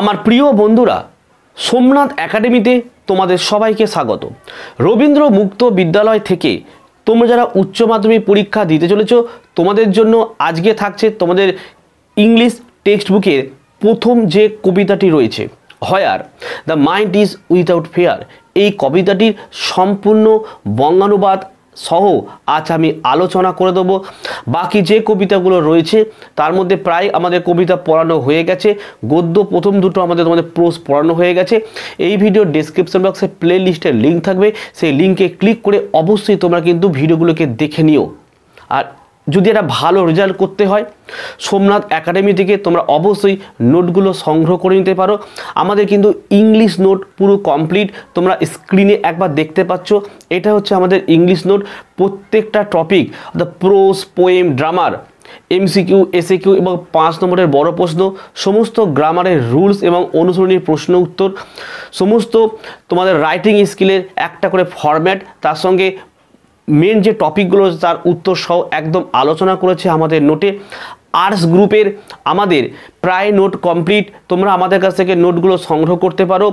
আমার প্রিয় বন্ধুরা সোমনাথ একাডেমিতে তোমাদের সবাইকে স্বাগত রবীন্দ্র মুক্ত বিদ্যালয় থেকে তোমরা যারা উচ্চ মাধ্যমিক পরীক্ষা দিতে চলেছ তোমাদের জন্য আজকে থাকছে তোমাদের ইংলিশ টেক্সট বুকের প্রথম যে কবিতাটি রয়েছে where the mind is without fear এই কবিতাটির সম্পূর্ণ বঙ্গানুবাদ সহ আজ আমি আলোচনা করে দেবো বাকি যে কবিতাগুলো রয়েছে তার মধ্যে প্রায় আমাদের কবিতা পড়ানো হয়ে গেছে গদ্য প্রথম দুটো আমাদের তোমাদের প্রোস পড়ানো হয়ে গেছে এই ভিডিও ডিসক্রিপশন বক্সে প্লে লিস্টের লিঙ্ক থাকবে সেই লিঙ্কে ক্লিক করে অবশ্যই তোমরা কিন্তু ভিডিওগুলোকে দেখে নিও আর যদি একটা ভালো রেজাল্ট করতে হয় সোমনাথ একাডেমি থেকে তোমরা অবশ্যই নোটগুলো সংগ্রহ করে নিতে পারো আমাদের কিন্তু ইংলিশ নোট পুরো কমপ্লিট তোমরা স্ক্রিনে একবার দেখতে পাচ্ছ এটা হচ্ছে আমাদের ইংলিশ নোট প্রত্যেকটা টপিক অর্থাৎ প্রোস পোয়েম ড্রামার এমসিকিউ কিউ এবং পাঁচ নম্বরের বড় প্রশ্ন সমস্ত গ্রামারের রুলস এবং অনুসরণীর প্রশ্ন উত্তর সমস্ত তোমাদের রাইটিং স্কিলের একটা করে ফরম্যাট তার সঙ্গে মেন যে টপিকগুলো তার উত্তর সহ একদম আলোচনা করেছে আমাদের নোটে আর্টস গ্রুপের আমাদের প্রায় নোট কমপ্লিট তোমরা আমাদের কাছ থেকে নোটগুলো সংগ্রহ করতে পারো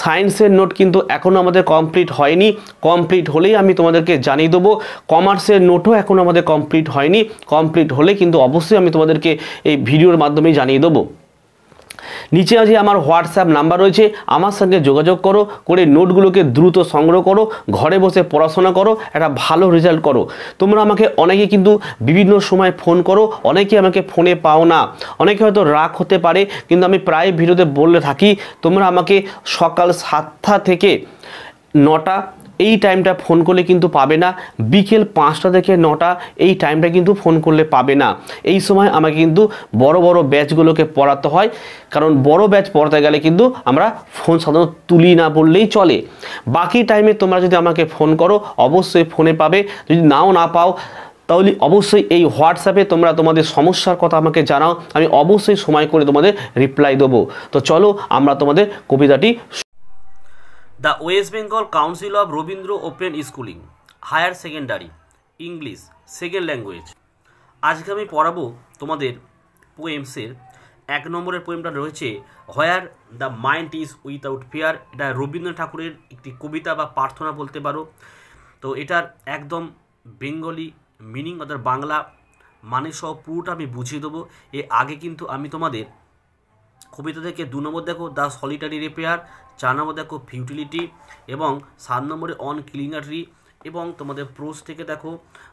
সায়েন্সের নোট কিন্তু এখনও আমাদের কমপ্লিট হয়নি কমপ্লিট হলেই আমি তোমাদেরকে জানিয়ে দেবো কমার্সের নোটও এখনও আমাদের কমপ্লিট হয়নি কমপ্লিট হলে কিন্তু অবশ্যই আমি তোমাদেরকে এই ভিডিওর মাধ্যমে জানিয়ে দেবো নিচে আছে আমার হোয়াটসঅ্যাপ নাম্বার রয়েছে আমার সঙ্গে যোগাযোগ করো করে নোটগুলোকে দ্রুত সংগ্রহ করো ঘরে বসে পড়াশোনা করো একটা ভালো রেজাল্ট করো তোমরা আমাকে অনেকে কিন্তু বিভিন্ন সময় ফোন করো অনেকে আমাকে ফোনে পাও না অনেকে হয়তো রাগ হতে পারে কিন্তু আমি প্রায় ভিডিওতে বলে থাকি তোমরা আমাকে সকাল সাতটা থেকে নটা এই টাইমটা ফোন করলে কিন্তু পাবে না বিকেল পাঁচটা থেকে নটা এই টাইমটা কিন্তু ফোন করলে পাবে না এই সময় আমাকে কিন্তু বড় বড় ব্যাচগুলোকে পড়াতে হয় কারণ বড় ব্যাচ পড়াতে গেলে কিন্তু আমরা ফোন সাধারণত তুলি না বললেই চলে বাকি টাইমে তোমরা যদি আমাকে ফোন করো অবশ্যই ফোনে পাবে যদি নাও না পাও তাহলে অবশ্যই এই হোয়াটসঅ্যাপে তোমরা তোমাদের সমস্যার কথা আমাকে জানাও আমি অবশ্যই সময় করে তোমাদের রিপ্লাই দেবো তো চলো আমরা তোমাদের কবিতাটি the West Bengal council of Rabindra open schooling higher secondary English second language আজকে আমি পড়াবো তোমাদের পোয়েমসের এক নম্বরের পোয়েমটা রয়েছে where the mind is without fear এটা রবীন্দ্রনাথ ঠাকুরের একটি কবিতা বা প্রার্থনা বলতে পারো তো এটার একদম বেঙ্গলি মিনিং অর্থাৎ বাংলা মানে সব পুরোটা আমি বুঝিয়ে দেবো এ আগে কিন্তু আমি তোমাদের কবিতা থেকে দু নম্বর দেখো দ্য সলিটারি রিপেয়ার চার নম্বর দেখো ফিউটিলিটি এবং সাত নম্বরে অন ক্লিনারি এবং তোমাদের প্রোস থেকে দেখো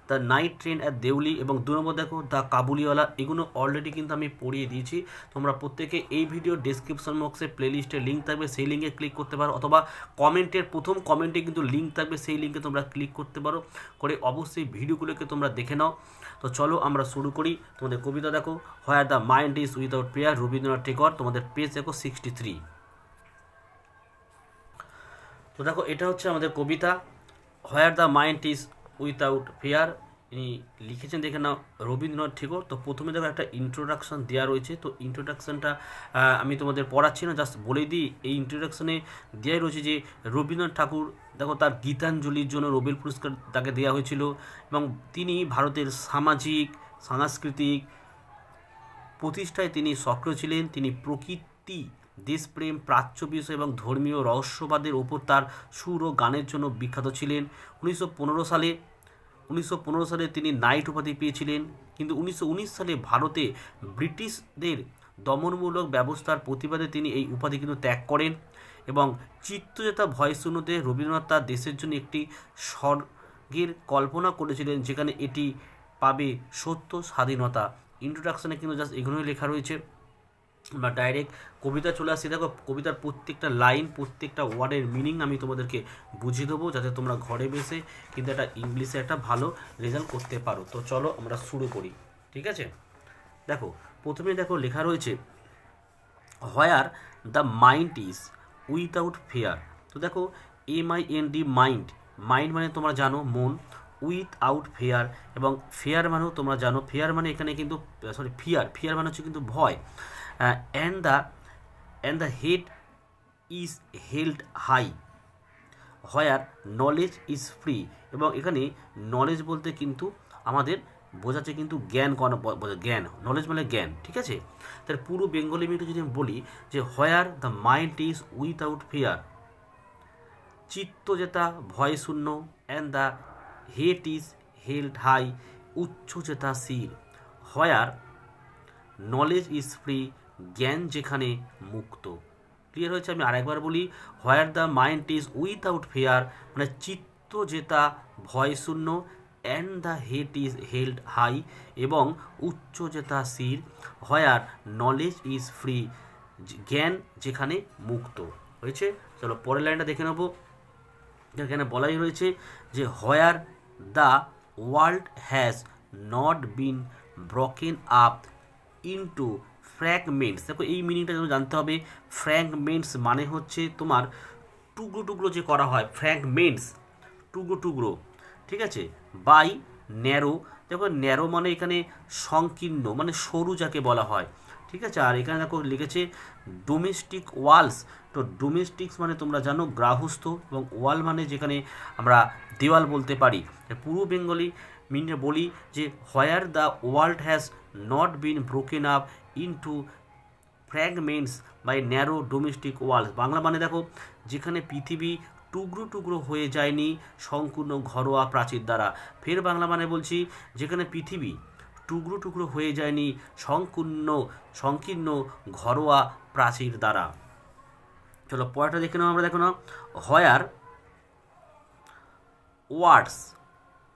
the night train at Deoli এবং দু নম্বর দেখো দ্য কাবুলিওয়ালা এগুলো অলরেডি কিন্তু আমি পড়িয়ে দিয়েছি তোমরা প্রত্যেকে এই ভিডিও ডিসক্রিপশন বক্সে প্লেলিস্টের লিঙ্ক থাকবে সেই লিঙ্কে ক্লিক করতে পারো অথবা কমেন্টের প্রথম কমেন্টে কিন্তু লিঙ্ক থাকবে সেই লিঙ্কে তোমরা ক্লিক করতে পারো করে অবশ্যই ভিডিওগুলোকে তোমরা দেখে নাও তো চলো আমরা শুরু করি তোমাদের কবিতা দেখো where the mind is without fear Rabindranath Tagore তোমাদের পেজ দেখো সিক্সটি থ্রি তো দেখো এটা হচ্ছে আমাদের কবিতা where the mind is without fear তিনি লিখেছেন দেখে নাও রবীন্দ্রনাথ ঠাকুর তো প্রথমে দেখো একটা ইন্ট্রোডাকশন দেওয়া রয়েছে তো ইন্ট্রোডাকশনটা আমি তোমাদের পড়াচ্ছি না জাস্ট বলে দিই এই ইন্ট্রোডাকশনে দেওয়াই রয়েছে যে রবীন্দ্রনাথ ঠাকুর দেখো তার গীতাঞ্জলির জন্য রবিল পুরস্কার তাকে দেওয়া হয়েছিল এবং তিনি ভারতের সামাজিক সাংস্কৃতিক প্রতিষ্ঠায় তিনি সক্রিয় ছিলেন তিনি প্রকৃতি দেশপ্রেম প্রাচ্য বিষয় এবং ধর্মীয় রহস্যবাদের ওপর তার সুর ও গানের জন্য বিখ্যাত ছিলেন উনিশশো সালে উনিশশো সালে তিনি নাইট উপাধি পেয়েছিলেন কিন্তু উনিশশো সালে ভারতে ব্রিটিশদের দমনমূলক ব্যবস্থার প্রতিবাদে তিনি এই উপাধি কিন্তু ত্যাগ করেন এবং চিত্তজাতা ভয়শূন্যতে রবীন্দ্রনাথ তার দেশের জন্য একটি স্বর্গের কল্পনা করেছিলেন যেখানে এটি পাবে সত্য স্বাধীনতা ইন্ট্রোডাকশানে কিন্তু জাস্ট এগুলোই লেখা রয়েছে বা ডাইরেক্ট কবিতা চলে আসছি দেখো কবিতার প্রত্যেকটা লাইন প্রত্যেকটা ওয়ার্ডের মিনিং আমি তোমাদেরকে বুঝিয়ে দেবো যাতে তোমরা ঘরে বসে কিন্তু একটা ইংলিশে একটা ভালো রেজাল্ট করতে পারো তো চলো আমরা শুরু করি ঠিক আছে দেখো প্রথমে দেখো লেখা রয়েছে where the mind is without fear তো দেখো M I N D mind mind মানে তোমরা জানো মন উইথ আউট ফেয়ার এবং ফেয়ার মানেও তোমরা জানো ফেয়ার মানে এখানে কিন্তু সরি ফিয়ার ফিয়ার মানে হচ্ছে কিন্তু ভয় and the and the head is held high where knowledge is free এবং এখানে নলেজ বলতে কিন্তু আমাদের বোঝাচ্ছে কিন্তু জ্ঞান কন জ্ঞান নলেজ মানে জ্ঞান ঠিক আছে তার পুরো বেঙ্গলি মিটে যদি বলি যে where the mind is without fear চিত্ত যেটা ভয় শূন্য and the head is held high উচ্চ চেতা শির হোয়ার নলেজ ইজ ফ্রি জ্ঞান যেখানে মুক্ত ক্লিয়ার হয়েছে আমি আরেকবার বলি where the mind is without fear মানে চিত্ত যেটা শূন্য and the head is held high এবং উচ্চ যেটা শির হোয়ার নলেজ ইজ ফ্রি জ্ঞান যেখানে মুক্ত হয়েছে চলো পরের লাইনটা দেখে নেব এখানে বলাই রয়েছে যে where the world has not been broken up into fragments দেখো এই মিনিংটা যেন জানতে হবে ফ্র্যাগমেন্টস মানে হচ্ছে তোমার টুকরো টুকরো যে করা হয় ফ্র্যাগমেন্টস টুকরো টুকরো ঠিক আছে বাই ন্যারো দেখো ন্যারো মানে এখানে সংকীর্ণ মানে সরু যাকে বলা হয় ঠিক আছে আর এখানে দেখো লিখেছে ডোমেস্টিক ওয়ালস তো ডোমেস্টিক্স মানে তোমরা জানো গ্রাহস্থ এবং ওয়াল মানে যেখানে আমরা দেওয়াল বলতে পারি পূর্ব বেঙ্গলি মিনে বলি যে where the world has not been broken up into fragments by narrow domestic walls Bangla মানে দেখো যেখানে পৃথিবী টুকরো টুকরো হয়ে যায়নি সম্পূর্ণ ঘরোয়া প্রাচীর দ্বারা ফের বাংলা মানে বলছি যেখানে পৃথিবী টুকরো টুকরো হয়ে যায়নি সংকীর্ণ সংকীর্ণ ঘরোয়া প্রাচীর দ্বারা চলো পরেরটা দেখে নাও আমরা দেখো না where words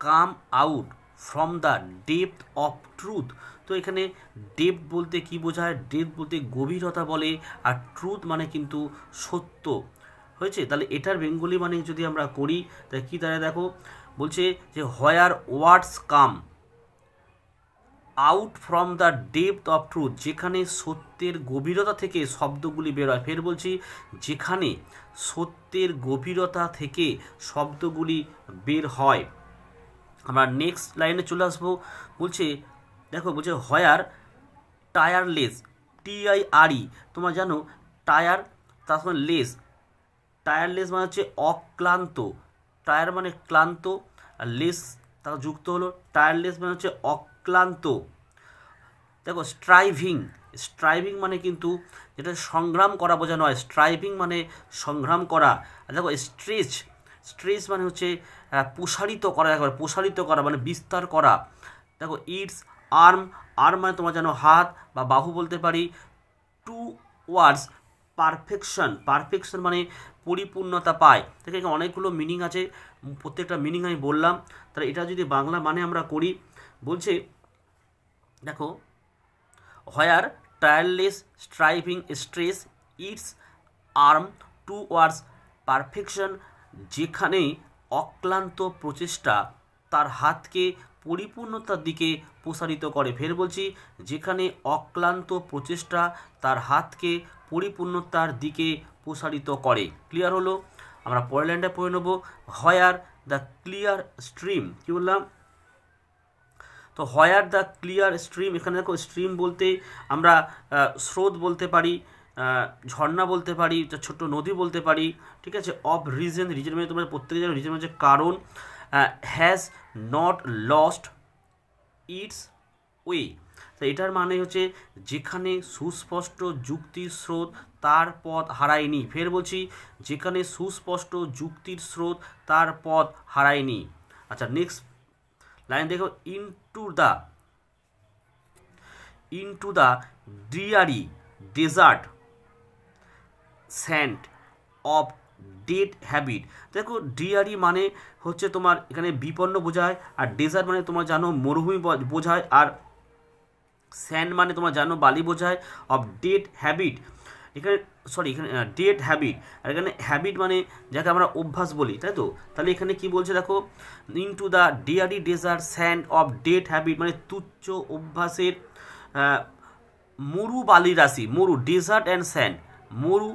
come out from the depth of truth তো এখানে ডেপ বলতে কি বোঝায় ডেপ বলতে গভীরতা বলে আর ট্রুথ মানে কিন্তু সত্য হয়েছে তাহলে এটার বেঙ্গলি মানে যদি আমরা করি তাহলে কী তাহলে দেখো বলছে যে where words come out from the depth of truth যেখানে সত্যের গভীরতা থেকে শব্দগুলি বেরোয় ফের বলছি যেখানে সত্যের গভীরতা থেকে শব্দগুলি বের হয় আমরা নেক্সট লাইনে চলে আসবো বলছে দেখো বলছে হয়ার টায়ারলেস টিআইআরই তোমরা জানো টায়ার তার সঙ্গে লেস টায়ারলেস মানে হচ্ছে অক্লান্ত টায়ার মানে ক্লান্ত আর লেস তার যুক্ত হলো টায়ারলেস মানে হচ্ছে অক্লান্ত দেখো স্ট্রাইভিং স্ট্রাইভিং মানে কিন্তু যেটা সংগ্রাম করা বোঝানো হয় স্ট্রাইভিং মানে সংগ্রাম করা আর দেখো স্ট্রেচ স্ট্রেচ মানে হচ্ছে প্রসারিত করা একবার প্রসারিত করা মানে বিস্তার করা দেখো ইটস আর্ম আর্ম মানে তোমার যেন হাত বা বাহু বলতে পারি টু ওয়ার্ডস পারফেকশন পারফেকশন মানে পরিপূর্ণতা পায় থেকে অনেকগুলো মিনিং আছে প্রত্যেকটা মিনিং আমি বললাম তাহলে এটা যদি বাংলা মানে আমরা করি বলছে দেখো where tireless striving stretches its arms towards perfection যেখানে অক্লান্ত প্রচেষ্টা তার হাতকে পরিপূর্ণতার দিকে প্রসারিত করে ফের বলছি যেখানে অক্লান্ত প্রচেষ্টা তার হাতকে পরিপূর্ণতার দিকে প্রসারিত করে ক্লিয়ার হলো আমরা পরের লাইনটা পড়ে নেবো হয়ার দ্য ক্লিয়ার স্ট্রিম কী বললাম তো হয়ার দ্য ক্লিয়ার স্ট্রিম এখানে দেখো স্ট্রিম বলতে আমরা স্রোত বলতে পারি ঝর্ণা বলতে পারি ছোট্ট নদী বলতে পারি ঠিক আছে অফ রিজন রিজন মানে তোমার প্রত্যেকে জানো রিজন মানে কারণ has not lost its way তো এটার মানে হচ্ছে যেখানে সুস্পষ্ট যুক্তির স্রোত তার পথ হারায়নি ফের বলছি যেখানে সুস্পষ্ট যুক্তির স্রোত তার পথ হারায়নি আচ্ছা নেক্সট লাইন দেখো into in into the dreary desert sand of dead habit দেখো ডিআরই e মানে হচ্ছে তোমার এখানে বিপন্ন বোঝায় আর ডেজার মানে তোমার জানো মরুভূমি বোঝায় আর স্যান্ড মানে তোমার জানো বালি বোঝায় অফ ডেট হ্যাবিট এখানে সরি এখানে ডেট হ্যাবিট আর এখানে হ্যাবিট মানে যাকে আমরা অভ্যাস বলি তাই তো তাহলে এখানে কি বলছে দেখো into the dreary desert sand of dead habit মানে তুচ্ছ অভ্যাসের মরু বালি রাশি মরু ডেজার্ট অ্যান্ড স্যান্ড মরু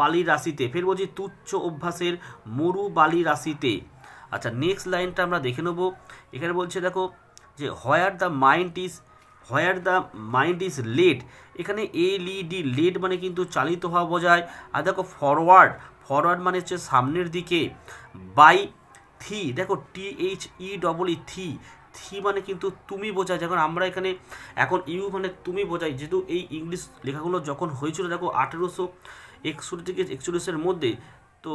বালি রাশিতে ফের বলছি তুচ্ছ অভ্যাসের মরু বালি রাশিতে আচ্ছা নেক্সট লাইনটা আমরা দেখে নেব এখানে বলছে দেখো যে where the mind is where the mind is led এখানে এল ডি লেড মানে কিন্তু চালিত হওয়া বোঝায় আর দেখো ফরওয়ার্ড ফরওয়ার্ড মানে হচ্ছে সামনের দিকে বাই থি দেখো T H E double E থি থি মানে কিন্তু তুমি বোঝায় যখন আমরা এখানে এখন ইউ মানে তুমি বোঝাই যেহেতু এই ইংলিশ লেখাগুলো যখন হয়েছিল দেখো আঠেরোশো একষট্টি থেকে একচল্লিশের মধ্যে তো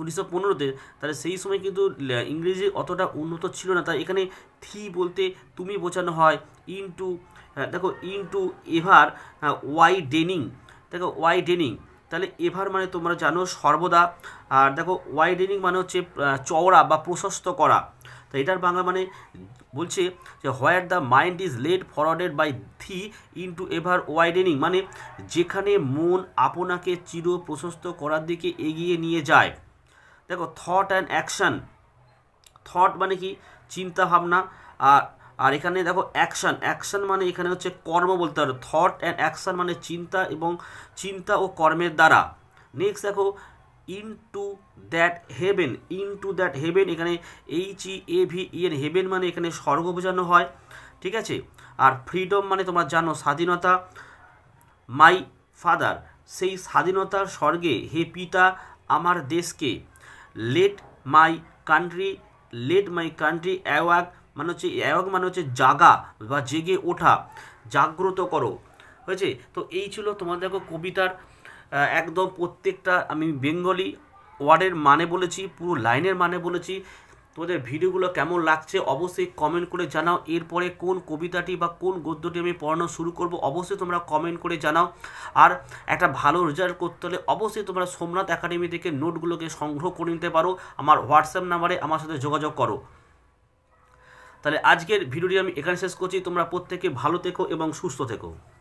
উনিশশো পনেরোতে তাহলে সেই সময় কিন্তু ইংরেজি অতটা উন্নত ছিল না তাই এখানে থি বলতে তুমি বোঝানো হয় ইনটু হ্যাঁ, দেখো ইনটু এভার ওয়াই হ্যাঁ, ডেনিং দেখো ওয়াই ডেনিং তাহলে এভার মানে তোমরা জানো সর্বদা আর দেখো ওয়াইডেনিং মানে হচ্ছে চওড়া বা প্রশস্ত করা তো এটার বাংলা মানে বলছে যে where the mind is led forwarded by thee into ever widening মানে যেখানে মন আপনাকে চির প্রশস্ত করার দিকে এগিয়ে নিয়ে যায় দেখো থট অ্যান্ড অ্যাকশান থট মানে কি চিন্তা ভাবনা আর আর এখানে দেখো অ্যাকশান অ্যাকশান মানে এখানে হচ্ছে কর্ম বলতে পারো থট অ্যান্ড অ্যাকশান মানে চিন্তা এবং চিন্তা ও কর্মের দ্বারা নেক্সট দেখো into that heaven into that heaven এখানে H E A V E N heaven মানে এখানে স্বর্গ বোঝানো হয় ঠিক আছে আর ফ্রিডম মানে তোমরা জানো স্বাধীনতা মাই ফাদার সেই স্বাধীনতার স্বর্গে হে পিতা আমার দেশকে let my country let my country awake মানে হচ্ছে অ্যাওয়াক মানে হচ্ছে জাগা বা জেগে ওঠা জাগ্রত করো হয়েছে তো এই ছিল তোমার দেখো কবিতার একদম প্রত্যেকটা আমি বেঙ্গলি ওয়ার্ডের মানে বলেছি পুরো লাইনের মানে বলেছি তোমাদের ভিডিওগুলো কেমন লাগছে অবশ্যই কমেন্ট করে জানাও এরপরে কোন কবিতাটি বা কোন গদ্যটি আমি পড়ানো শুরু করব অবশ্যই তোমরা কমেন্ট করে জানাও আর একটা ভালো রেজাল্ট করতে হলে অবশ্যই তোমরা সোমনাথ একাডেমি থেকে নোটগুলোকে সংগ্রহ করে নিতে পারো আমার হোয়াটসঅ্যাপ নাম্বারে আমার সাথে যোগাযোগ করো তাহলে আজকের ভিডিওটি আমি এখানে শেষ করছি তোমরা প্রত্যেকে ভালো থেকো এবং সুস্থ থেকো